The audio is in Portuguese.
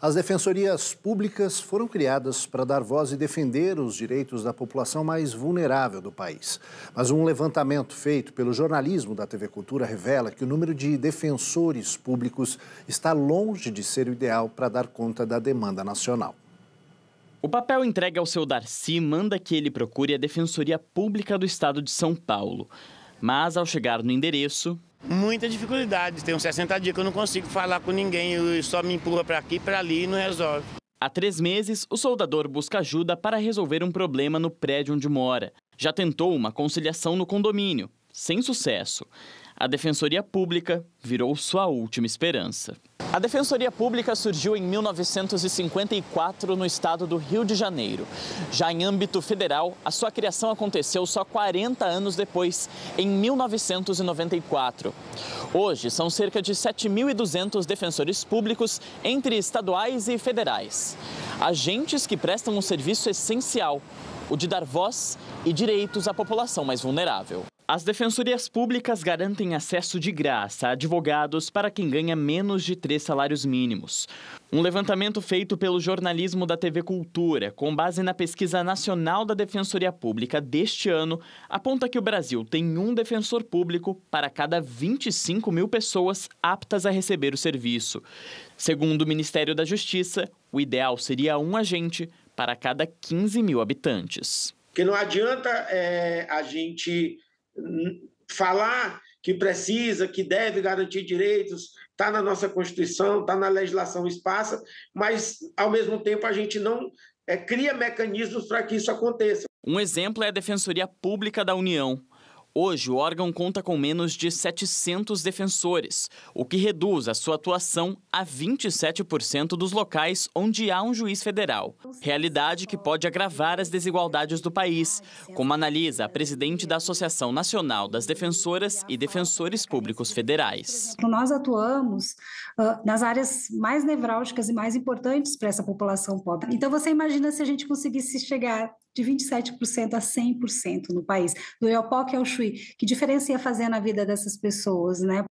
As defensorias públicas foram criadas para dar voz e defender os direitos da população mais vulnerável do país. Mas um levantamento feito pelo jornalismo da TV Cultura revela que o número de defensores públicos está longe de ser o ideal para dar conta da demanda nacional. O papel entregue ao seu Darcy manda que ele procure a Defensoria Pública do Estado de São Paulo. Mas, ao chegar no endereço, Muita dificuldade, tenho 60 dias que eu não consigo falar com ninguém, eu só me empurra para aqui, para ali e não resolve. Há três meses, o soldador busca ajuda para resolver um problema no prédio onde mora. Já tentou uma conciliação no condomínio, sem sucesso. A Defensoria Pública virou sua última esperança. A Defensoria Pública surgiu em 1954 no estado do Rio de Janeiro. Já em âmbito federal, a sua criação aconteceu só 40 anos depois, em 1994. Hoje, são cerca de 7.200 defensores públicos, entre estaduais e federais. Agentes que prestam um serviço essencial, o de dar voz e direitos à população mais vulnerável. As defensorias públicas garantem acesso de graça a advogados para quem ganha menos de três salários mínimos. Um levantamento feito pelo jornalismo da TV Cultura, com base na pesquisa nacional da Defensoria Pública deste ano, aponta que o Brasil tem um defensor público para cada 25 mil pessoas aptas a receber o serviço. Segundo o Ministério da Justiça, o ideal seria um agente para cada 15 mil habitantes. Porque não adianta é, a gente falar que precisa, que deve garantir direitos, está na nossa Constituição, está na legislação espaça, mas, ao mesmo tempo, a gente não é, cria mecanismos para que isso aconteça. Um exemplo é a Defensoria Pública da União. Hoje, o órgão conta com menos de 700 defensores, o que reduz a sua atuação a 27% dos locais onde há um juiz federal. Realidade que pode agravar as desigualdades do país, como analisa a presidente da Associação Nacional das Defensoras e Defensores Públicos Federais. Nós atuamos uh, nas áreas mais nevrálgicas e mais importantes para essa população pobre. Então, você imagina se a gente conseguisse chegar de 27% a 100% no país, do Oiapoque ao Chuí. Que diferença ia fazer na vida dessas pessoas, né?